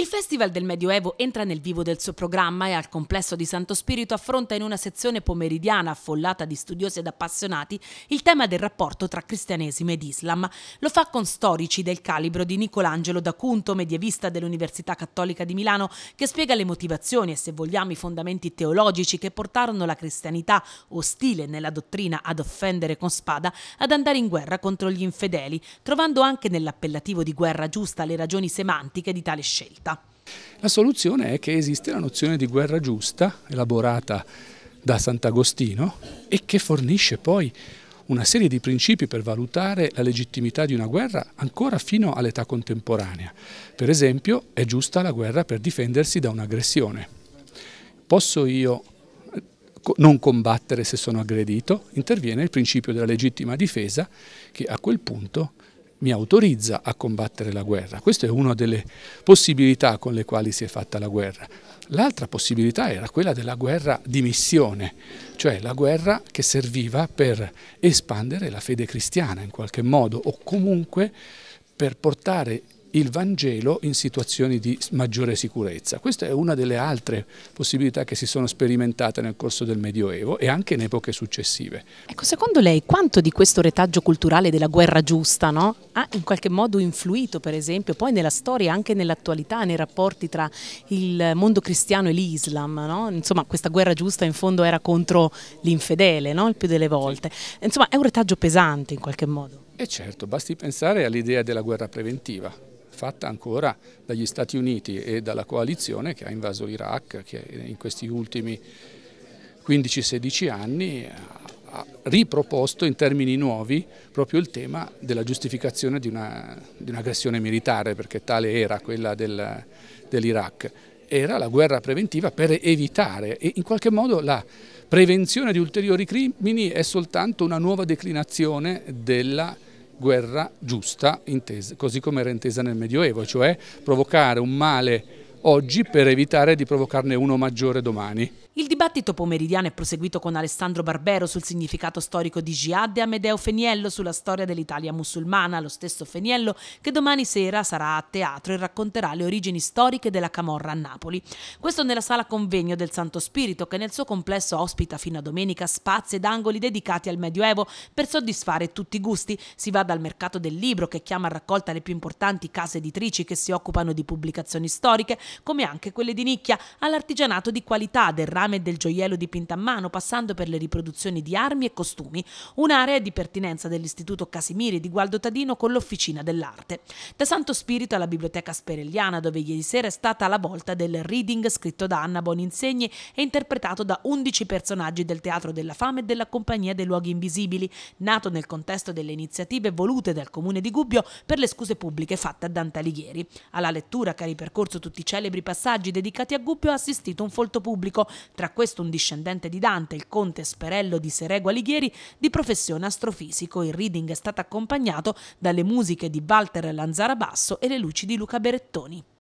Il Festival del Medioevo entra nel vivo del suo programma e al complesso di Santo Spirito affronta in una sezione pomeridiana affollata di studiosi ed appassionati il tema del rapporto tra cristianesimo ed Islam. Lo fa con storici del calibro di Nicolangelo da Cunto, medievista dell'Università Cattolica di Milano, che spiega le motivazioni e se vogliamo i fondamenti teologici che portarono la cristianità, ostile nella dottrina ad offendere con spada, ad andare in guerra contro gli infedeli, trovando anche nell'appellativo di guerra giusta le ragioni semantiche di tale scelta. La soluzione è che esiste la nozione di guerra giusta, elaborata da Sant'Agostino, e che fornisce poi una serie di principi per valutare la legittimità di una guerra ancora fino all'età contemporanea. Per esempio, è giusta la guerra per difendersi da un'aggressione. Posso io eh, non combattere se sono aggredito? Interviene il principio della legittima difesa che a quel punto mi autorizza a combattere la guerra. Questa è una delle possibilità con le quali si è fatta la guerra. L'altra possibilità era quella della guerra di missione, cioè la guerra che serviva per espandere la fede cristiana in qualche modo o comunque per portare il Vangelo in situazioni di maggiore sicurezza. Questa è una delle altre possibilità che si sono sperimentate nel corso del Medioevo e anche in epoche successive. Ecco, secondo lei quanto di questo retaggio culturale della guerra giusta no, ha in qualche modo influito, per esempio, poi nella storia, anche nell'attualità, nei rapporti tra il mondo cristiano e l'Islam? No? Insomma, questa guerra giusta in fondo era contro l'infedele, no? il più delle volte. Insomma, è un retaggio pesante in qualche modo. E certo, basti pensare all'idea della guerra preventiva, fatta ancora dagli Stati Uniti e dalla coalizione che ha invaso l'Iraq, che in questi ultimi 15-16 anni ha riproposto in termini nuovi proprio il tema della giustificazione di, un'aggressione un militare, perché tale era quella del, dell'Iraq. Era la guerra preventiva per evitare e in qualche modo la prevenzione di ulteriori crimini è soltanto una nuova declinazione della guerra giusta, intesa, così come era intesa nel Medioevo, cioè provocare un male oggi per evitare di provocarne uno maggiore domani. Il dibattito pomeridiano è proseguito con Alessandro Barbero sul significato storico di Jihad e Amedeo Feniello sulla storia dell'Italia musulmana, lo stesso Feniello che domani sera sarà a teatro e racconterà le origini storiche della Camorra a Napoli. Questo nella sala convegno del Santo Spirito che nel suo complesso ospita fino a domenica spazi ed angoli dedicati al Medioevo per soddisfare tutti i gusti. Si va dal mercato del libro che chiama a raccolta le più importanti case editrici che si occupano di pubblicazioni storiche, come anche quelle di nicchia, all'artigianato di qualità del ramo dell'arame del gioiello dipinta a mano, passando per le riproduzioni di armi e costumi, un'area di pertinenza dell'Istituto Casimiri di Gualdo Tadino con l'Officina dell'Arte. Da Santo Spirito alla Biblioteca Sperelliana, dove ieri sera è stata la volta del reading scritto da Anna Boninsegni e interpretato da 11 personaggi del Teatro della Fame e della Compagnia dei Luoghi Invisibili, nato nel contesto delle iniziative volute dal Comune di Gubbio per le scuse pubbliche fatte a Dante Alighieri. Alla lettura che ha ripercorso tutti i celebri passaggi dedicati a Gubbio ha assistito un folto pubblico tra questo un discendente di Dante, il conte Sperello di Serego Alighieri, di professione astrofisico. Il reading è stato accompagnato dalle musiche di Walter Lanzara Basso e le luci di Luca Berettoni.